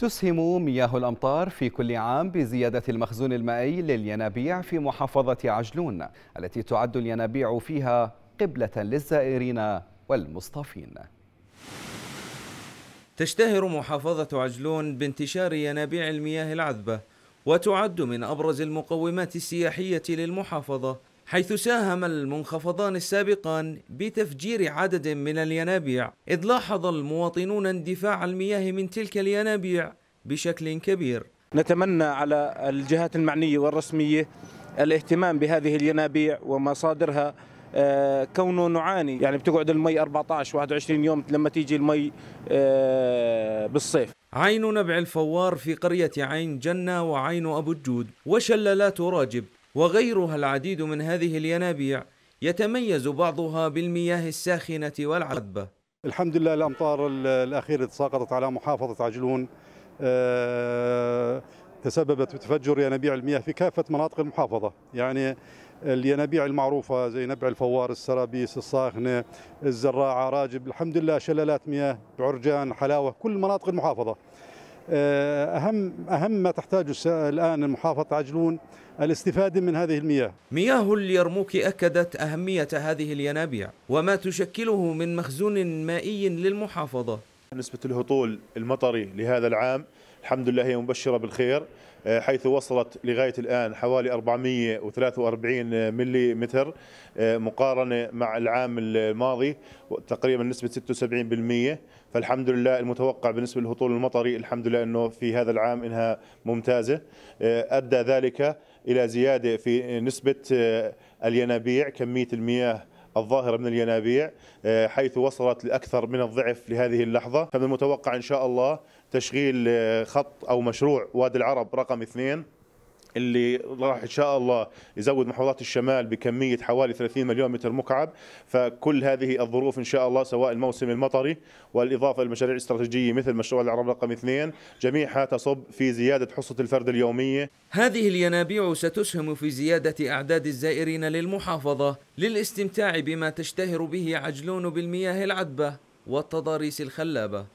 تسهم مياه الأمطار في كل عام بزيادة المخزون المائي للينابيع في محافظة عجلون التي تعد الينابيع فيها قبلة للزائرين والمصطفين تشتهر محافظة عجلون بانتشار ينابيع المياه العذبة وتعد من أبرز المقومات السياحية للمحافظة حيث ساهم المنخفضان السابقان بتفجير عدد من الينابيع إذ لاحظ المواطنون اندفاع المياه من تلك الينابيع بشكل كبير نتمنى على الجهات المعنية والرسمية الاهتمام بهذه الينابيع ومصادرها آه، كونه نعاني يعني بتقعد المي 14 21 يوم لما تيجي المي آه، بالصيف عين نبع الفوار في قرية عين جنة وعين أبو الجود وشلالات راجب وغيرها العديد من هذه الينابيع يتميز بعضها بالمياه الساخنة والعذبة الحمد لله الأمطار الأخيرة تساقطت على محافظة عجلون آه، تسببت بتفجر ينابيع المياه في كافة مناطق المحافظة يعني الينابيع المعروفة زي نبع الفوار السرابيس الصاخنة الزراعة راجب الحمد لله شلالات مياه بعرجان حلاوة كل مناطق المحافظة آه، أهم أهم ما تحتاج الآن محافظة عجلون الاستفادة من هذه المياه مياه اليرموك أكدت أهمية هذه الينابيع وما تشكله من مخزون مائي للمحافظة نسبة الهطول المطري لهذا العام الحمد لله هي مبشرة بالخير آه، حيث وصلت لغاية الآن حوالي 443 ملي متر آه، مقارنة مع العام الماضي تقريبا نسبة 76% فالحمد لله المتوقع بالنسبة للهطول المطري الحمد لله أنه في هذا العام إنها ممتازة آه، أدى ذلك إلى زيادة في نسبة الينابيع كمية المياه الظاهرة من الينابيع آه، حيث وصلت لأكثر من الضعف لهذه اللحظة فمن المتوقع إن شاء الله تشغيل آه، خط أو مشروع وادي العرب رقم اثنين اللي راح ان شاء الله يزود محافظات الشمال بكميه حوالي 30 مليون متر مكعب فكل هذه الظروف ان شاء الله سواء الموسم المطري والاضافه للمشاريع الاستراتيجيه مثل مشروع العرب رقم اثنين جميعها تصب في زياده حصه الفرد اليوميه هذه الينابيع ستسهم في زياده اعداد الزائرين للمحافظه للاستمتاع بما تشتهر به عجلون بالمياه العذبه والتضاريس الخلابه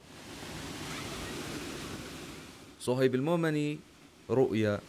صهيب المؤمني رؤيا